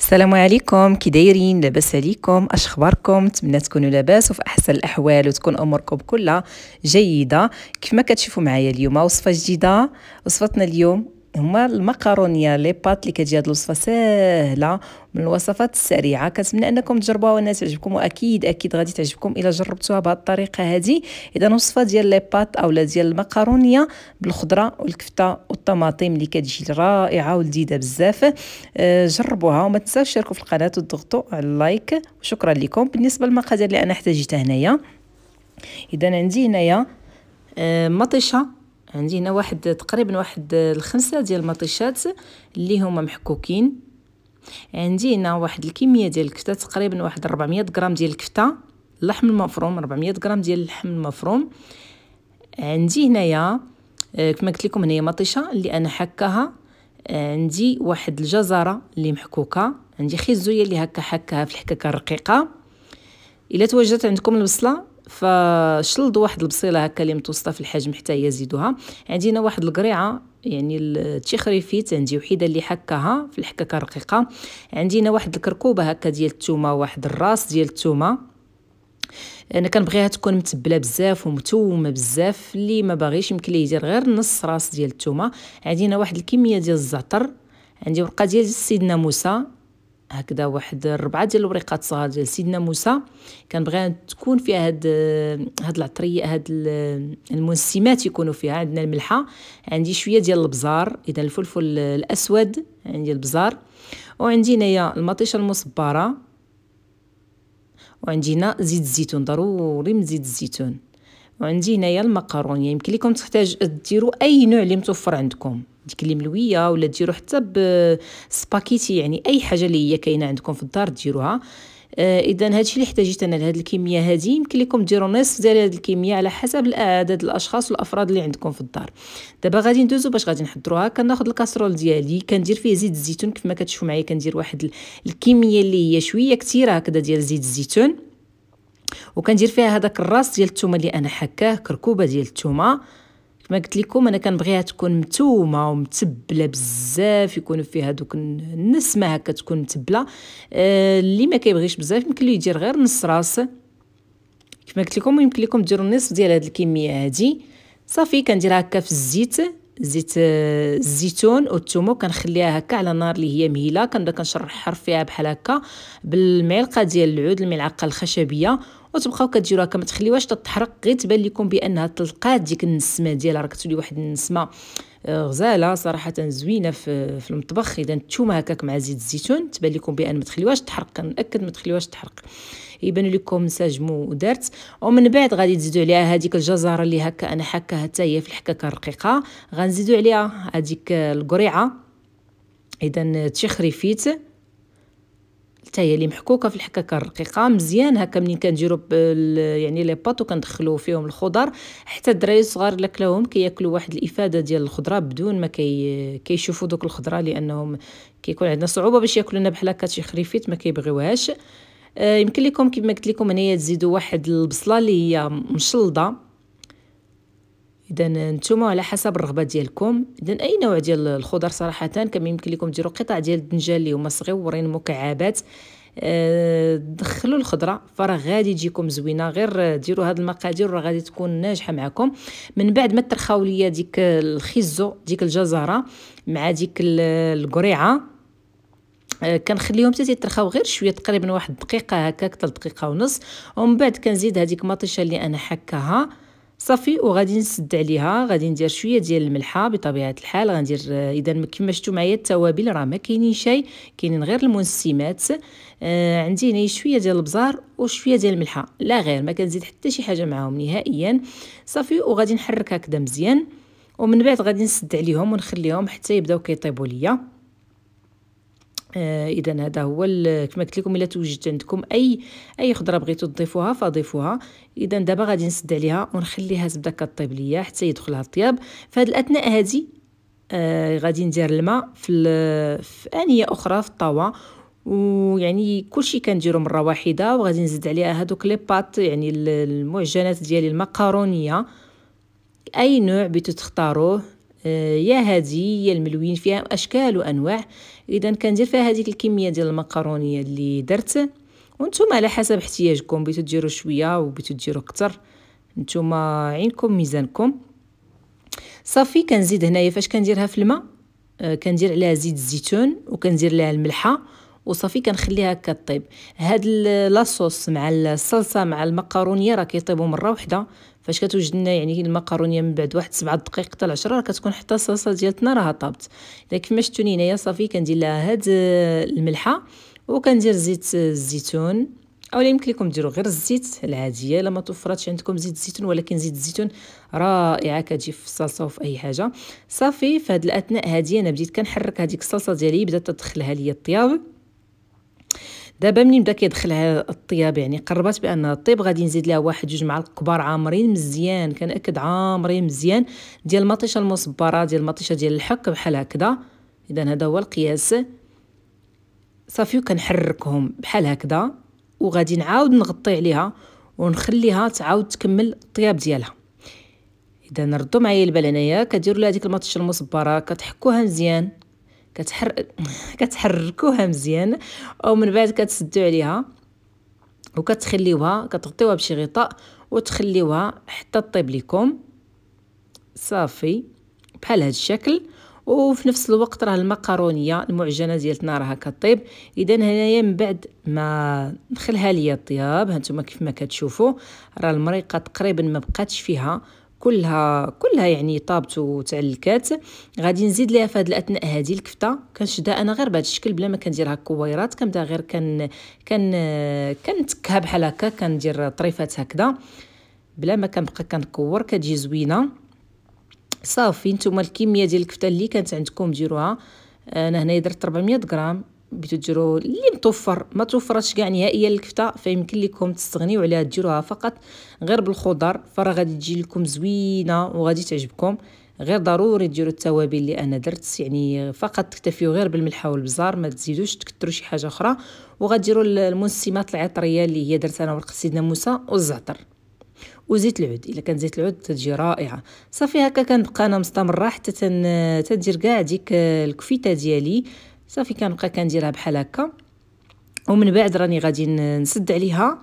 السلام عليكم كي دايرين لاباس عليكم اش اخباركم نتمنى تكونوا لاباس وفي احسن الاحوال وتكون اموركم كلها جيده ما كتشوفوا معايا اليوم وصفه جديده وصفتنا اليوم هما المكرونيه لي بات اللي كتجي هاد الوصفه ساهله من الوصفات السريعه كنتمنى انكم تجربوها وانها تعجبكم واكيد اكيد غادي تعجبكم الا جربتوها بهاد الطريقه هذه اذا وصفه ديال لي بات اولا ديال المكرونيه بالخضره والكفته والطماطم اللي كتجي رائعه ولذيذه بزاف آه، جربوها وما تنساوش تشاركوا في القناه وتضغطوا على اللايك وشكرا لكم بالنسبه للمقادير اللي انا احتاجتها هنايا اذا عندي هنايا آه، مطيشه عندي هنا واحد تقريبا واحد آه، الخمسة ديال المطيشات اللي هما محكوكين عندي هنا واحد الكمية ديال الكفتة تقريبا واحد 400 غرام ديال الكفتة اللحم المفروم 400 غرام ديال اللحم المفروم عندي هنايا آه، كما قلت لكم هنايا مطيشه اللي انا حكاها عندي واحد الجزره اللي محكوكه عندي خيزويه اللي هكا حكاها في الحكاكه الرقيقه الا توجدت عندكم البصله فشلض واحد البصيله هكا اللي متوسطه في الحجم حتى هي زيدوها عندنا واحد القريعه يعني التيخريفيت عندي وحيده اللي حكاها في الحكاكه رقيقه عندينا واحد الكركوبه هكا ديال الثومه واحد الراس ديال الثومه انا كنبغيها تكون متبله بزاف ومتومه بزاف اللي ما باغيش يمكن ليه يدير غير نص راس ديال الثومه عندينا واحد الكميه ديال الزعتر عندي ورقه ديال سيدنا موسى هكذا واحد ربعة ديال الوريقات صغار ديال سيدنا موسى كنبغي تكون فيها هاد هاد العطريه هاد المنسمات يكونوا فيها عندنا الملحه عندي شويه ديال البزار اذا الفلفل الاسود عندي البزار وعندي هنايا المطيشه المصبره وعندي هنا زيت الزيتون ضروري من زيت الزيتون وعندي هنايا المكرونية يمكن لكم تحتاج ديروا اي نوع اللي متوفر عندكم ديك الملويه ولا ديرو حتى بسباكيتي يعني اي حاجه اللي هي كاينه عندكم في الدار ديروها آه اذا هادشي اللي احتاجيت انا لهاد الكميه هذه يمكن لكم ديروا نصف ديال هاد الكميه على حسب عدد الاشخاص والافراد اللي عندكم في الدار دابا غادي ندوزو باش غادي نحضروها كناخذ الكاسرول ديالي كندير فيه زيت الزيتون كيف ما كتشوفوا معايا كندير واحد الكميه اللي هي شويه كثيره هكذا ديال زيت الزيتون وكندير فيها هذاك الراس ديال الثومه اللي انا حكاه كركوبه ديال الثومه كما قلت لكم انا كنبغيها تكون متومه ومتبله بزاف يكونوا فيها دوك النسمه هكا تكون متبله آه اللي ما كيبغيش بزاف يمكن ليه يدير غير نص راس كما قلت لكم يمكن لكم ديروا النصف ديال هاد الكميه هادي صافي كنديرها هكا في الزيت زيت آه، الزيتون والثومه كنخليها هكا على نار اللي هي مهيله كنبدا كنشرحر فيها بحال هكا بالمعلقه ديال العود الملعقه الخشبيه وتبقاو كديروها كما تخليوهاش تتحرق غير تبان لكم بانها تلقات ديك النسمه ديالها راه كتولي واحد النسمه آه، غزاله صراحه زوينه في, في المطبخ اذا نتوما هكاك مع زيت الزيتون تبان لكم بان ما تخليوهاش تحرق كنأكد ما تخليوهاش تحرق يبان لكم ساجمو ودارت ومن بعد غادي تزيدوا عليها هذيك الجزره اللي هكا انا حكاها حتى هي في الحكاكه الرقيقه غنزيدوا عليها هذيك القريعه اذا فيت حتى هي اللي محكوكه في الحكاكه الرقيقه مزيان هكا منين كنديروا يعني لي بات وكندخلوا فيهم الخضر حتى الدراري الصغار اللي كلاوهم كياكلوا واحد الافاده ديال الخضره بدون ما كي كيشوفوا دوك الخضره لانهم كيكون عندنا صعوبه باش ياكلونا بحال هكا شي خريفيت ما كيبغيوهاش آه، يمكن لكم كما قلت لكم هنايا تزيدوا واحد البصله اللي هي مشلضه اذا نتوما على حسب الرغبه ديالكم اذا اي نوع ديال الخضر صراحه كم يمكن لكم ديروا قطع ديال الدنجال اللي هما صغيورين مكعبات آه، دخلوا الخضره فراه غادي تجيكم زوينه غير ديروا هاد المقادير راه غادي تكون ناجحه معكم من بعد ما ترخاو ليا ديك الخيزو ديك الجزره مع ديك القريعه آه، كنخليهم حتى تيترخاو غير شويه تقريبا واحد دقيقه هكاك حتى دقيقه ونص ومن بعد كنزيد هذيك مطيشه اللي انا حكاها صافي وغادي نسد عليها غادي ندير شويه ديال الملحه بطبيعه الحال غندير آه، اذا كما شفتوا معايا التوابل راه ما كاينين شي كاينين غير المنسمات آه عندي هنا شويه ديال البزار وشويه ديال الملحه لا غير ما كنزيد حتى شي حاجه معاهم نهائيا صافي وغادي نحرك هكذا مزيان ومن بعد غادي نسد عليهم ونخليهم حتى يبداو كيطيبوا ليا آه، اذا هذا هو كما قلت لكم الا توجد عندكم اي اي خضره بغيتو تضيفوها فضيفوها اذا دابا غادي نسد عليها ونخليها تبدا كطيب ليا حتى يدخلها الطياب فهاد الاثناء هذه آه غادي ندير الماء في, في انيه اخرى في الطاوه ويعني كلشي كنديرو مره واحده وغادي نزيد عليها هادوك لي بات يعني المعجنات ديالي المكرونيه اي نوع بغيتو تختاروه آه، يا هذه يا الملوين فيها اشكال وانواع اذا كندير فيها هذيك الكميه ديال المكرونيه اللي درت وانتم على حسب احتياجكم بغيتو ديروا شويه وبغيتو ديروا اكثر نتوما عينكم ميزانكم صافي كنزيد هنايا فاش كنديرها في الماء آه، كندير عليها زيت الزيتون وكندير لها الملحه وصافي كنخليها كطيب هاد لاصوص مع الصلصه مع المكرونيه راه كيطيبوا مره واحده فاش كتوجد لنا يعني المكرونيه من بعد واحد 7 دقائق حتى 10 راه كتكون حتى الصلصه ديالتنا راها طابت اذا كما شفتوني هنايا صافي كندير لها هاد الملحه وكندير زيت الزيتون اولا يمكن لكم ديروا غير الزيت العاديه الا ما توفراتش عندكم زيت الزيتون ولكن زيت الزيتون رائعه كتجي في الصلصه وفي اي حاجه صافي في هاد الاثناء هادي انا بديت كنحرك هذيك الصلصه ديالي بدات تدخلها ليا الطياب دابا ملي بدا كيدخلها الطياب يعني قربت بان الطيب غادي نزيد لها واحد جوج معالق كبار عامرين مزيان كنأكد عامرين مزيان ديال المطيشه المصبره ديال المطيشه ديال الحك بحال هكذا اذا هذا هو القياس صافي وكنحركهم بحال هكذا وغادي نعاود نغطي عليها ونخليها تعاود تكمل الطياب ديالها اذا ردوا معايا البال هنايا كديروا لها ديك المطيشه المصبره كتحكوها مزيان كتحر... كتحركوها مزيان ومن بعد كتسدو عليها وكتخليوها كتغطيوها بشي غطاء وتخليوها حتى طيب لكم صافي بحال هذا الشكل وفي نفس الوقت راه المكرونيه المعجنه ديالتنا راها كطيب اذا هنايا من بعد ما نخلها ليا طياب هانتوما كيف ما كتشوفوا راه المريقه تقريبا ما بقاتش فيها كلها كلها يعني طابت وتعلكات غادي نزيد ليها في هذه الاثناء هذه الكفته كنشدها انا غير بهذا الشكل بلا ما كنديرها كويرات كنبدا غير كن كن كنتكها بحال هكا كندير طريفات هكذا بلا ما كنبقى كنكور كتجي زوينه صافي نتوما الكميه ديال الكفته اللي كانت عندكم ديروها انا هنايا درت 400 غرام بتجرو اللي متوفر ما توفرتش كاع نهائيا الكفته فيمكن لكم تستغنيو عليها ديروها فقط غير بالخضر فراه غادي تجي لكم زوينه وغادي تعجبكم غير ضروري ديروا التوابل اللي انا درت يعني فقط تكتفيو غير بالملحه والبزار ما تزيدوش تكثروا شي حاجه اخرى وغديروا المنسمات العطريه اللي هي درت انا ورق سيدنا موسى والزعتر وزيت العود الا كان زيت العود تجي رائعه صافي هكا كنبقى انا مستمره حتى تندير كاع ديك الكفيته ديالي صافي كنبقى كنديرها بحال هكا ومن بعد راني غادي نسد عليها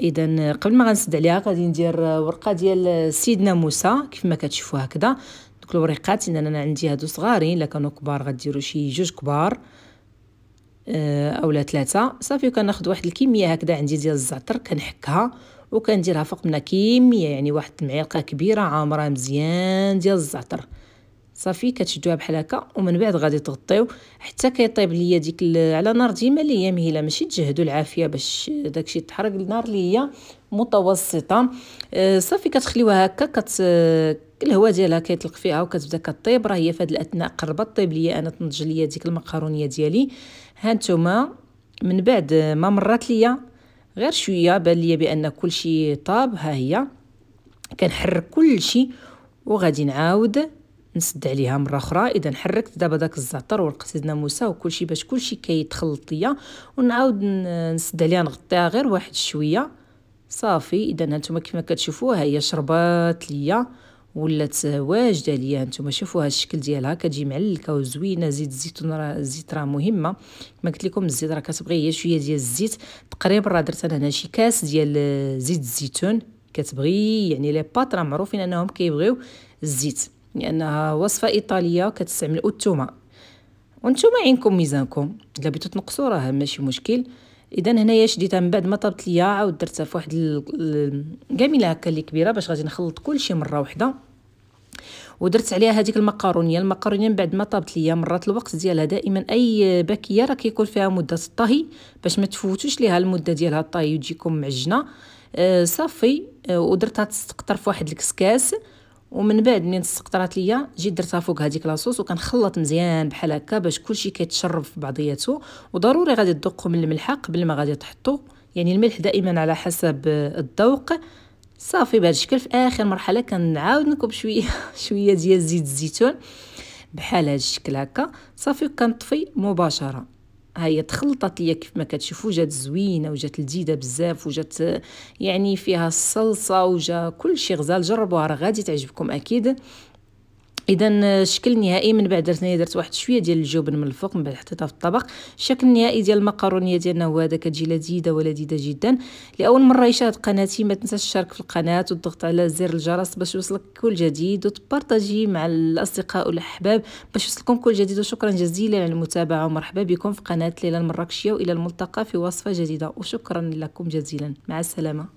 اذا قبل ما غنسد عليها غادي ندير ورقه ديال سيدنا موسى كيف ما كتشوفوا هكذا دوك الوريقات ان انا عندي هادو صغارين الا كانوا كبار غديروا شي جوج كبار آه، اولا ثلاثه صافي وكناخذ واحد الكميه هكذا عندي ديال الزعتر كنحكها وكنديرها فوق منها كميه يعني واحد المعلقه كبيره عامره مزيان ديال الزعتر صافي كتشدوها بحال هكا ومن بعد غادي تغطيو حتى كيطيب ليا ديك على نار ديما اللي هي مهيله ماشي تجهدوا العافيه باش داكشي تحرق النار اللي هي متوسطه آه، صافي كتخليوها هكا كت الهواء ديالها كيطلق فيها وكتبدا كطيب راه هي في هاد الاثناء قربت طيب ليا انا تنضج ليا ديك المقارونيه ديالي ها نتوما من بعد ما مرات ليا غير شويه بان ليا بان كلشي طاب ها هي كنحرك كلشي وغادي نعاود نسد عليها مره اخرى اذا حركت دابا داك الزعتر ورق سيدنا موسى وكلشي باش كلشي كيتخلط ليا ونعاود نسد عليها نغطيها غير واحد شويه صافي اذا هانتوما كما كتشوفوا ها هي شربات ليا ولات واجده ليا هانتوما شوفوا هذا الشكل ديالها كتجي معلكه وزوينه زيت الزيتون راه الزيت راه مهمه كما قلت لكم الزيت راه كتبغي هي شويه ديال الزيت تقريبا راه درت انا هنا شي كاس ديال زيت الزيتون كتبغي يعني لي بات راه معروفين انهم كيبغيو الزيت لأنها وصفة إيطالية كتستعمل التومة وانتم عينكم ميزانكم إلا بغيتو تنقصوا راه ماشي مشكل اذا هنايا شديتها من بعد ما طابت ليا عاود درتها في واحد الكاميله هكا اللي كبيره باش غادي نخلط كلشي مره واحده ودرت عليها هذيك المقارونيه المقارونيه من بعد ما طابت ليا مرات الوقت ديالها دائما اي باكيه راه كيكون فيها مده الطهي باش ما تفوتوش ليها المده ديالها الطهي وتجيكم معجنه آه صافي آه ودرتها تستقطر في واحد الكسكاس ومن بعد منين تسقطرات ليا جيت درتها فوق هذيك لاصوص وكنخلط مزيان بحال هكا باش كلشي كيتشرب في بعضياته وضروري غادي تدقوا من الملح قبل ما غادي تحطوا يعني الملح دائما على حسب الذوق صافي بهذا الشكل في اخر مرحله كنعاود نكب شويه شويه ديال زيت الزيتون بحال هذا الشكل هكا صافي كنطفي مباشره ها هي تخلطت ليا كيف ما كتشوفوا جات زوينه وجات لذيذه بزاف وجات يعني فيها الصلصه وجا كل شيء غزال جربوها راه غادي تعجبكم اكيد اذا الشكل النهائي من بعد درت درت واحد شويه ديال الجبن من الفوق من بعد حطيتها في الطبق الشكل النهائي ديال المقرونيه ديالنا هو هذا كتجي لذيذه ولذيذه جدا لاول مره يشاهد قناتي ما تنساش تشارك في القناه والضغط على زر الجرس باش يوصلك كل جديد وتبارطاجي مع الاصدقاء والاحباب باش يوصلكم كل جديد وشكرا جزيلا على المتابعه ومرحبا بكم في قناه ليلى المراكشيه والى الملتقى في وصفه جديده وشكرا لكم جزيلا مع السلامه